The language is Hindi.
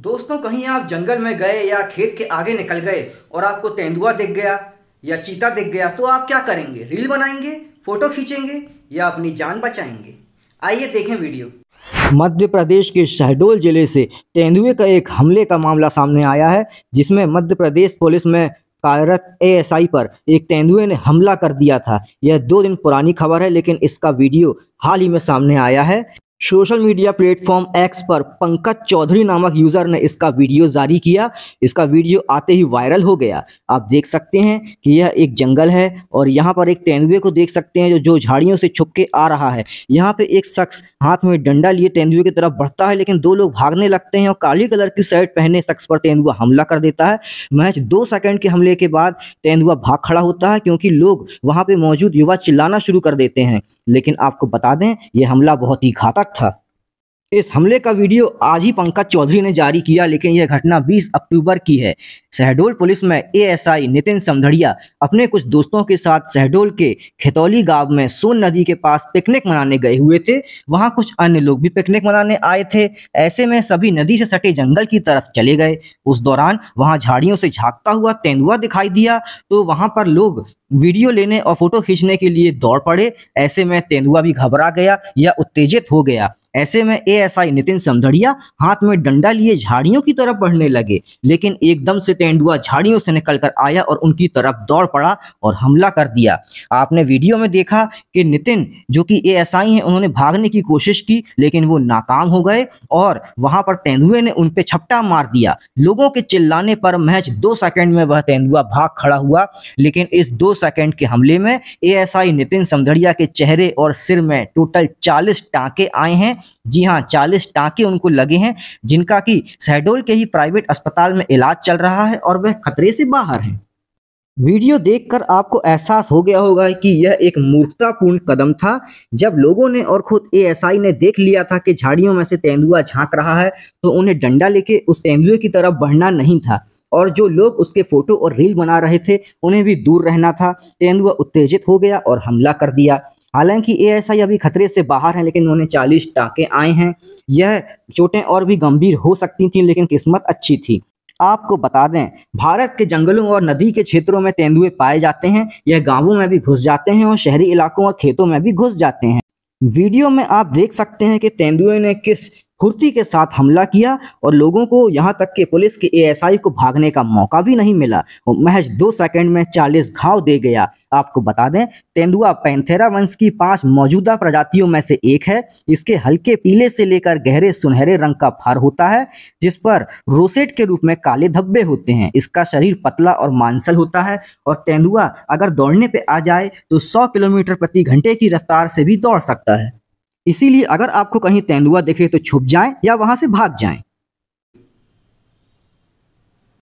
दोस्तों कहीं आप जंगल में गए या खेत के आगे निकल गए और आपको तेंदुआ दिख गया या चीता दिख गया तो आप क्या करेंगे रील बनाएंगे फोटो खींचेंगे या अपनी जान बचाएंगे आइए देखें वीडियो मध्य प्रदेश के शहडोल जिले से तेंदुए का एक हमले का मामला सामने आया है जिसमें मध्य प्रदेश पुलिस में कार्यरत एएसआई पर एक तेंदुए ने हमला कर दिया था यह दो दिन पुरानी खबर है लेकिन इसका वीडियो हाल ही में सामने आया है सोशल मीडिया प्लेटफॉर्म एक्स पर पंकज चौधरी नामक यूजर ने इसका वीडियो जारी किया इसका वीडियो आते ही वायरल हो गया आप देख सकते हैं कि यह एक जंगल है और यहाँ पर एक तेंदुए को देख सकते हैं जो जो झाड़ियों से छुप के आ रहा है यहाँ पे एक शख्स हाथ में डंडा लिए तेंदुए की तरफ बढ़ता है लेकिन दो लोग भागने लगते हैं और काली कलर की शर्ट पहने शख्स पर तेंदुआ हमला कर देता है महज दो सेकेंड के हमले के बाद तेंदुआ भाग खड़ा होता है क्योंकि लोग वहाँ पर मौजूद युवा चिल्लाना शुरू कर देते हैं लेकिन आपको बता दें यह हमला बहुत ही घातक था इस हमले का वीडियो आज ही पंकज चौधरी ने जारी किया लेकिन यह घटना 20 अक्टूबर की है शहडोल पुलिस में एएसआई नितिन समधड़िया अपने कुछ दोस्तों के साथ शहडोल के खेतौली गांव में सोन नदी के पास पिकनिक मनाने गए हुए थे वहां कुछ अन्य लोग भी पिकनिक मनाने आए थे ऐसे में सभी नदी से सटे जंगल की तरफ चले गए उस दौरान वहाँ झाड़ियों से झाँकता हुआ तेंदुआ दिखाई दिया तो वहाँ पर लोग वीडियो लेने और फोटो खींचने के लिए दौड़ पड़े ऐसे में तेंदुआ भी घबरा गया या उत्तेजित हो गया ऐसे में एएसआई नितिन समझड़िया हाथ में डंडा लिए झाड़ियों की तरफ बढ़ने लगे लेकिन एकदम से तेंदुआ झाड़ियों से निकल कर आया और उनकी तरफ दौड़ पड़ा और हमला कर दिया आपने वीडियो में देखा कि नितिन जो कि एएसआई हैं उन्होंने भागने की कोशिश की लेकिन वो नाकाम हो गए और वहां पर तेंदुए ने उन पर छपटा मार दिया लोगों के चिल्लाने पर महज दो सेकेंड में वह तेंदुआ भाग खड़ा हुआ लेकिन इस दो सेकेंड के हमले में आई नितिन समझड़िया के चेहरे और सिर में टोटल चालीस टाँके आए हैं जी हाँ चालीस टाँके उनको लगे हैं जिनका की शहडोल के ही प्राइवेट अस्पताल में इलाज चल रहा है और वह खतरे से बाहर है वीडियो देखकर आपको एहसास हो गया होगा कि यह एक मूर्खतापूर्ण कदम था जब लोगों ने और खुद एएसआई ने देख लिया था कि झाड़ियों में से तेंदुआ झांक रहा है तो उन्हें डंडा लेके उस तेंदुए की तरफ बढ़ना नहीं था और जो लोग उसके फोटो और रील बना रहे थे उन्हें भी दूर रहना था तेंदुआ उत्तेजित हो गया और हमला कर दिया हालांकि ए अभी खतरे से बाहर हैं लेकिन उन्होंने 40 टाके आए हैं यह चोटें और भी गंभीर हो सकती थीं लेकिन किस्मत अच्छी थी आपको बता दें भारत के जंगलों और नदी के क्षेत्रों में तेंदुए पाए जाते हैं यह गांवों में भी घुस जाते हैं और शहरी इलाकों और खेतों में भी घुस जाते हैं वीडियो में आप देख सकते हैं कि तेंदुए ने किस फुर्ती के साथ हमला किया और लोगों को यहाँ तक कि पुलिस के एएसआई को भागने का मौका भी नहीं मिला वो महज दो सेकंड में 40 घाव दे गया आपको बता दें तेंदुआ पैंथेरा वंश की पांच मौजूदा प्रजातियों में से एक है इसके हल्के पीले से लेकर गहरे सुनहरे रंग का फर होता है जिस पर रोसेट के रूप में काले धब्बे होते हैं इसका शरीर पतला और मांसल होता है और तेंदुआ अगर दौड़ने पर आ जाए तो सौ किलोमीटर प्रति घंटे की रफ्तार से भी दौड़ सकता है इसीलिए अगर आपको कहीं तेंदुआ देखे तो छुप जाएं या वहां से भाग जाएं